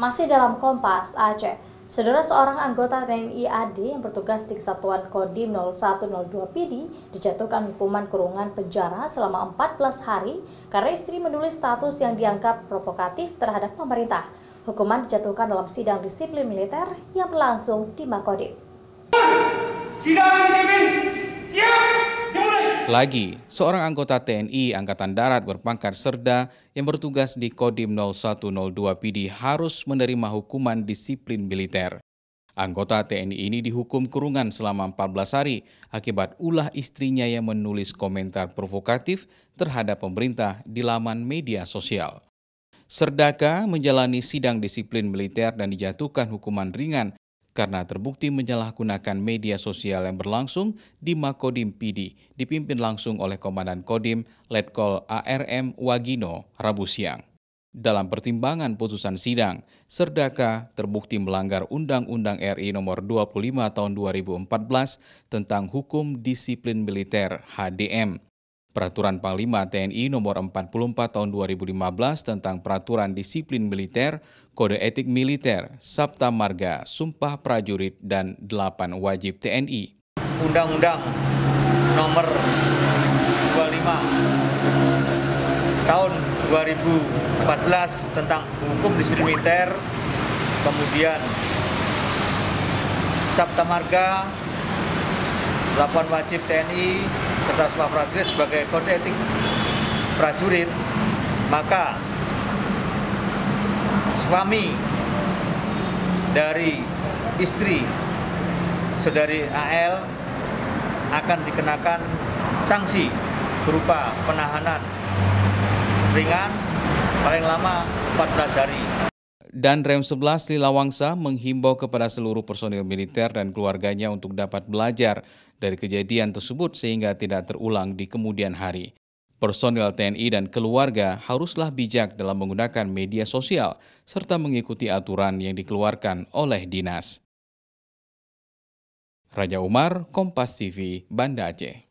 Masih dalam Kompas Aceh, saudara seorang anggota TNI AD yang bertugas di Kesatuan Kodim 0102 PD dijatuhkan hukuman kurungan penjara selama 14 hari karena istri menulis status yang dianggap provokatif terhadap pemerintah. Hukuman dijatuhkan dalam sidang disiplin militer yang berlangsung di Makodim. Sidang disiplin, siap! Lagi, seorang anggota TNI Angkatan Darat berpangkat serda yang bertugas di Kodim 0102 PD harus menerima hukuman disiplin militer. Anggota TNI ini dihukum kurungan selama 14 hari akibat ulah istrinya yang menulis komentar provokatif terhadap pemerintah di laman media sosial. Serdaka menjalani sidang disiplin militer dan dijatuhkan hukuman ringan karena terbukti menyalahgunakan media sosial yang berlangsung di Makodim PD, dipimpin langsung oleh Komandan Kodim Letkol ARM Wagino Rabu siang. Dalam pertimbangan putusan sidang, Serdaka terbukti melanggar Undang-Undang RI Nomor 25 Tahun 2014 tentang Hukum Disiplin Militer (HDM). Peraturan Panglima TNI nomor 44 tahun 2015 tentang peraturan disiplin militer, kode etik militer, sabta marga, sumpah prajurit, dan 8 wajib TNI. Undang-Undang nomor 25 tahun 2014 tentang hukum disiplin militer, kemudian sabta marga, 8 wajib TNI, semua prajurit sebagai kode etik prajurit, maka suami dari istri saudari AL akan dikenakan sanksi berupa penahanan ringan paling lama 14 hari dan Rem 11 Lila Wangsa menghimbau kepada seluruh personil militer dan keluarganya untuk dapat belajar dari kejadian tersebut sehingga tidak terulang di kemudian hari. Personil TNI dan keluarga haruslah bijak dalam menggunakan media sosial serta mengikuti aturan yang dikeluarkan oleh dinas. Raja Umar, Kompas TV, Banda Aceh.